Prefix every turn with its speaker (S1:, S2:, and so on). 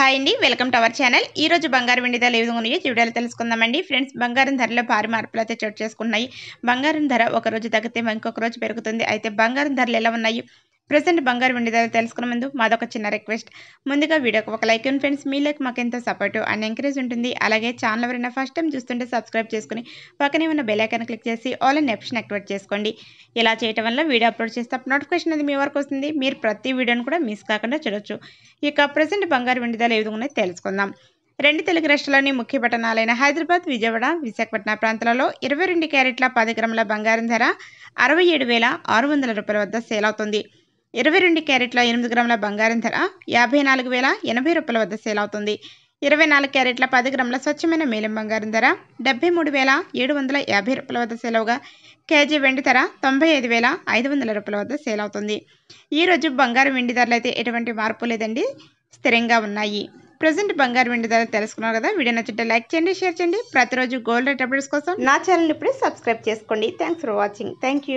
S1: hi అండి welcome to our channel ఈ రోజు బంగారం వెండి ధరలు ఏ విధంగా ఉన్నాయో చూడాలి తెలుసుకుందామండి ఫ్రెండ్స్ బంగారం ధరలో భారీ మార్పులు అయితే చోటు చేసుకున్నాయి బంగారం ధర ఒక రోజు తగ్గితే ఇంకొక రోజు పెరుగుతుంది అయితే బంగారం ధరలు ఎలా ఉన్నాయి ప్రజెంట్ బంగారు వెండి ధర తెలుసుకునే ముందు మాదొక చిన్న రిక్వెస్ట్ ముందుగా వీడియోకి ఒక లైక్ అండ్ ఫ్రెండ్స్ మీ లైక్ మాకు ఎంతో సపోర్ట్ అండ్ ఎంకరేజ్ ఉంటుంది అలాగే ఛానల్ ఎవరైనా ఫస్ట్ టైం చూస్తుంటే సబ్స్క్రైబ్ చేసుకుని పక్కనే ఉన్న బెల్ క్లిక్ చేసి ఆల్ అండ్ ఆప్షన్ యాక్టివేట్ చేసుకోండి ఇలా చేయడం వల్ల వీడియో అప్లోడ్ చేస్తే నోటిఫికేషన్ అది మీ వరకు వస్తుంది మీరు ప్రతి వీడియోని కూడా మిస్ కాకుండా చూడొచ్చు ఇక ప్రజెంట్ బంగారు వెండి ధర ఎదుగునే తెలుసుకుందాం రెండు తెలుగు రాష్ట్రాల్లోని ముఖ్య పట్టణాలైన హైదరాబాద్ విజయవాడ విశాఖపట్నం ప్రాంతాలలో ఇరవై రెండు క్యారెట్ల పది గ్రాముల బంగారం ధర అరవై ఏడు వేల ఆరు వందల రూపాయల వద్ద సేల్ అవుతుంది ఇరవై రెండు క్యారెట్ల ఎనిమిది గ్రాముల బంగారం ధర యాభై నాలుగు వేల ఎనభై రూపాయల వద్ద సేల్ అవుతుంది ఇరవై నాలుగు క్యారెట్ల పది గ్రాముల స్వచ్ఛమైన మేలం బంగారం ధర డెబ్బై మూడు వేల ఏడు వందల యాభై రూపాయల వద్ద సేల్ అవగా కేజీ వెండి ధర తొంభై ఐదు వేల ఐదు వందల రూపాయల వద్ద సేల్ అవుతుంది ఈరోజు బంగారం వెండి ధరలు అయితే ఎటువంటి మార్పు లేదండి స్థిరంగా ఉన్నాయి ప్రజెంట్ బంగారం వెండి ధరలు తెలుసుకున్నారు కదా వీడియో నచ్చితే లైక్ చేయండి షేర్ చేయండి ప్రతిరోజు గోల్డ్ రేట్ అప్డేట్స్ కోసం నా ఛానల్ ఇప్పుడే సబ్స్క్రైబ్ చేసుకోండి థ్యాంక్స్ ఫర్ వాచింగ్ థ్యాంక్